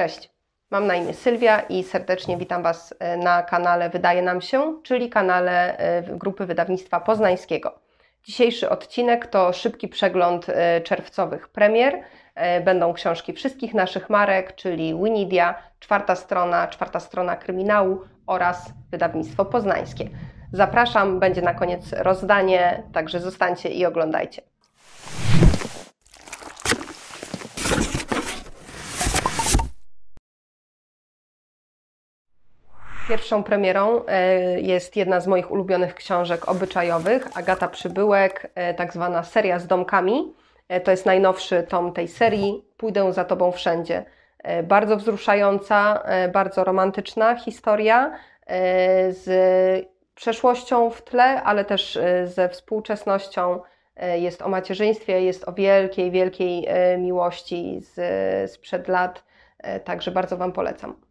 Cześć, mam na imię Sylwia i serdecznie witam Was e, na kanale Wydaje Nam się, czyli kanale e, Grupy Wydawnictwa Poznańskiego. Dzisiejszy odcinek to szybki przegląd e, czerwcowych premier. Będą książki wszystkich naszych marek, czyli Winidia, Czwarta Strona, Czwarta Strona Kryminału oraz Wydawnictwo Poznańskie. Zapraszam, będzie na koniec rozdanie, także zostańcie i oglądajcie. Pierwszą premierą e, jest jedna z moich ulubionych książek obyczajowych, Agata Przybyłek, e, tak zwana seria z domkami. E, to jest najnowszy tom tej serii, Pójdę za Tobą wszędzie. Bardzo wzruszająca, bardzo romantyczna historia z przeszłością w tle, ale też ze współczesnością. Jest o macierzyństwie, jest o wielkiej, wielkiej miłości z, sprzed lat, także bardzo Wam polecam.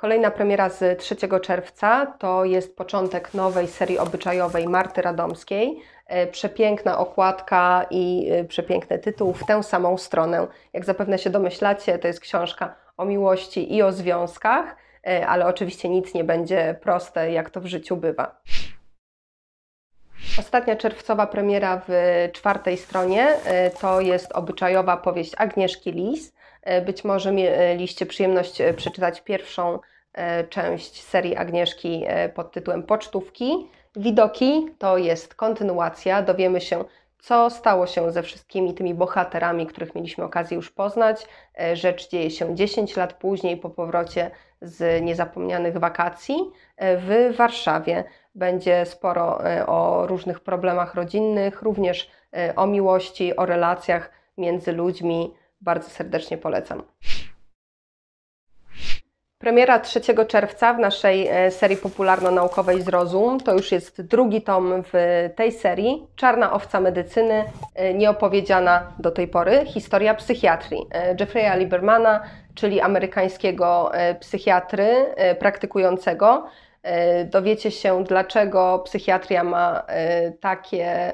Kolejna premiera z 3 czerwca to jest początek nowej serii obyczajowej Marty Radomskiej. E, przepiękna okładka i e, przepiękny tytuł w tę samą stronę. Jak zapewne się domyślacie, to jest książka o miłości i o związkach, e, ale oczywiście nic nie będzie proste, jak to w życiu bywa. Ostatnia czerwcowa premiera w czwartej stronie to jest obyczajowa powieść Agnieszki Lis. E, być może mieliście przyjemność e, przeczytać pierwszą e, część serii Agnieszki pod tytułem Pocztówki. Widoki to jest kontynuacja. Dowiemy się, co stało się ze wszystkimi tymi bohaterami, których mieliśmy okazję już poznać. Rzecz dzieje się 10 lat później, po powrocie z niezapomnianych wakacji w Warszawie. Będzie sporo o różnych problemach rodzinnych, również o miłości, o relacjach między ludźmi. Bardzo serdecznie polecam. Premiera 3 czerwca w naszej e, serii popularno-naukowej Zrozum. To już jest drugi tom w tej serii. Czarna owca medycyny, e, nieopowiedziana do tej pory historia psychiatrii e, Jeffrey'a Liebermana, czyli amerykańskiego psychiatry praktykującego. Dowiecie się, dlaczego psychiatria ma takie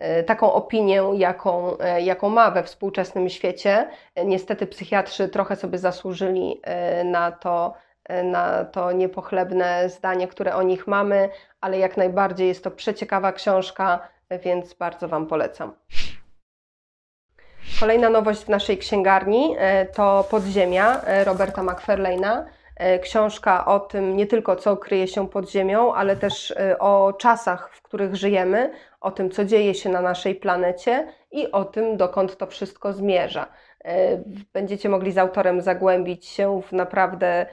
E, taką opinię, jaką, e, jaką ma we współczesnym świecie. Niestety psychiatrzy trochę sobie zasłużyli e, na to, na to niepochlebne zdanie, które o nich mamy, ale jak najbardziej jest to przeciekawa książka, więc bardzo Wam polecam. Kolejna nowość w naszej księgarni to Podziemia Roberta McFarlane'a. E, książka o tym nie tylko co kryje się pod ziemią, ale też e, o czasach, w których żyjemy, o tym co dzieje się na naszej planecie i o tym dokąd to wszystko zmierza. E, będziecie mogli z autorem zagłębić się w naprawdę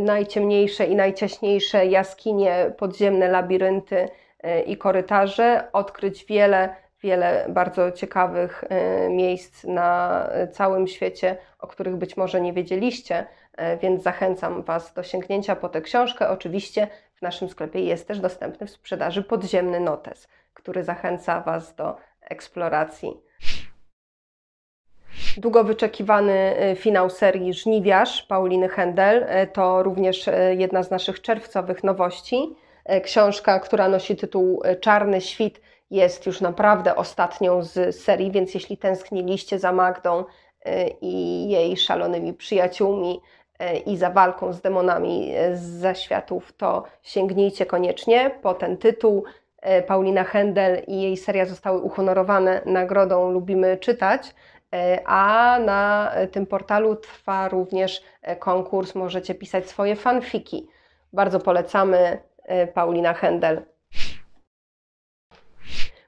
najciemniejsze i najciaśniejsze jaskinie, podziemne labirynty i korytarze, odkryć wiele, wiele bardzo ciekawych miejsc na całym świecie, o których być może nie wiedzieliście, E, więc zachęcam Was do sięgnięcia po tę książkę. Oczywiście w naszym sklepie jest też dostępny w sprzedaży podziemny notes, który zachęca Was do eksploracji. Długo wyczekiwany e, finał serii Żniwiarz Pauliny Händel. E, to również jedna z naszych czerwcowych nowości. Książka, która nosi tytuł Czarny Świt, jest już naprawdę ostatnią z serii, więc jeśli tęskniliście za Magdą i jej szalonymi przyjaciółmi, E, i za walką z demonami z e, zaświatów, to sięgnijcie koniecznie po ten tytuł. E, Paulina Händel i jej seria zostały uhonorowane nagrodą Lubimy Czytać, a na tym portalu trwa również konkurs. Możecie pisać swoje fanfiki. Bardzo polecamy Paulina Händel.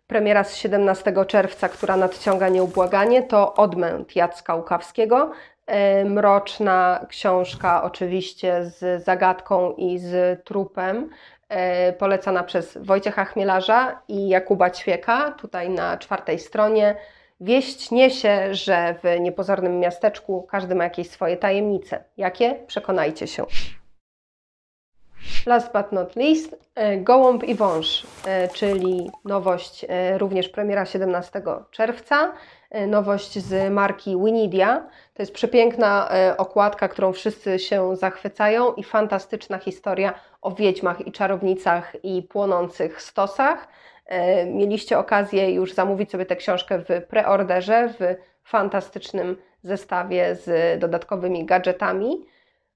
Premiera z 17 czerwca, która nadciąga nieubłaganie, to Odmęt Jacka Łukawskiego. E, mroczna książka, oczywiście z zagadką i z trupem, e, polecana przez Wojciecha Chmielarza i Jakuba Ćwieka, tutaj na czwartej stronie. Wieść niesie, że w niepozornym miasteczku każdy ma jakieś swoje tajemnice. Jakie? Przekonajcie się. Last but not least, e, Gołąb i Wąż, e, czyli nowość e, również premiera 17 czerwca. Nowość z marki Winidia. To jest przepiękna okładka, którą wszyscy się zachwycają i fantastyczna historia o wiedźmach i czarownicach i płonących stosach. Mieliście okazję już zamówić sobie tę książkę w preorderze, w fantastycznym zestawie z dodatkowymi gadżetami.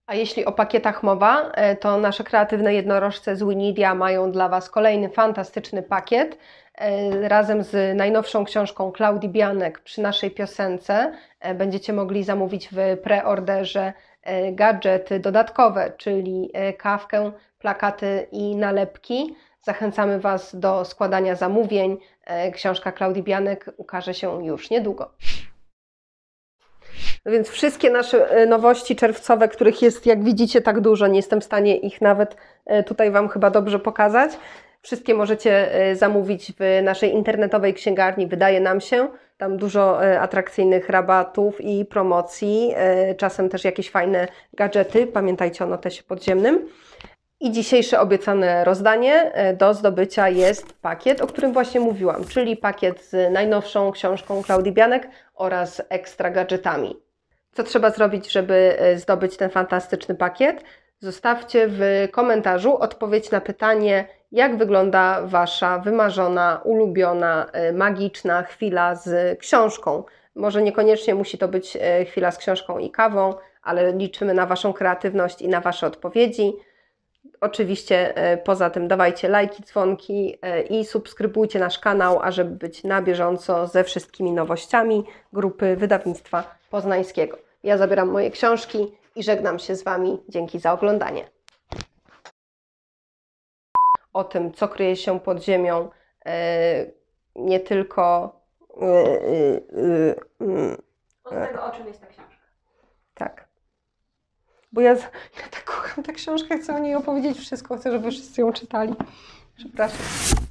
A jeśli o pakietach mowa, e, to nasze kreatywne jednorożce z Winidia mają dla Was kolejny fantastyczny pakiet e, razem z najnowszą książką Klaudii Bianek przy naszej piosence e, będziecie mogli zamówić w preorderze gadżety dodatkowe, czyli kawkę, plakaty i nalepki. Zachęcamy Was do składania zamówień. Książka Klaudii Bianek ukaże się już niedługo. No więc wszystkie nasze e, nowości czerwcowe, których jest, jak widzicie, tak dużo, nie jestem w stanie ich nawet e, tutaj Wam chyba dobrze pokazać. Wszystkie możecie e, zamówić w naszej internetowej księgarni, wydaje nam się. Tam dużo atrakcyjnych rabatów i promocji, czasem też jakieś fajne gadżety. Pamiętajcie o notesie podziemnym. I dzisiejsze obiecane rozdanie do zdobycia jest pakiet, o którym właśnie mówiłam, czyli pakiet z najnowszą książką Klaudii Bianek oraz ekstra gadżetami. Co trzeba zrobić, żeby e, zdobyć ten fantastyczny pakiet? Zostawcie w komentarzu odpowiedź na pytanie, jak wygląda Wasza wymarzona, ulubiona, e, magiczna chwila z książką. Może niekoniecznie musi to być e, chwila z książką i kawą, ale liczymy na Waszą kreatywność i na Wasze odpowiedzi. Oczywiście e, poza tym dawajcie lajki, dzwonki e, i subskrybujcie nasz kanał, ażeby być na bieżąco ze wszystkimi nowościami grupy wydawnictwa poznańskiego. Ja zabieram moje książki i żegnam się z Wami. Dzięki za oglądanie. O tym, co kryje się pod ziemią, e, nie tylko. Mm, Od tego, o czym jest ta książka. Tak bo ja, ja tak kocham tę książkę, chcę o niej opowiedzieć wszystko, chcę, żeby wszyscy ją czytali. Przepraszam.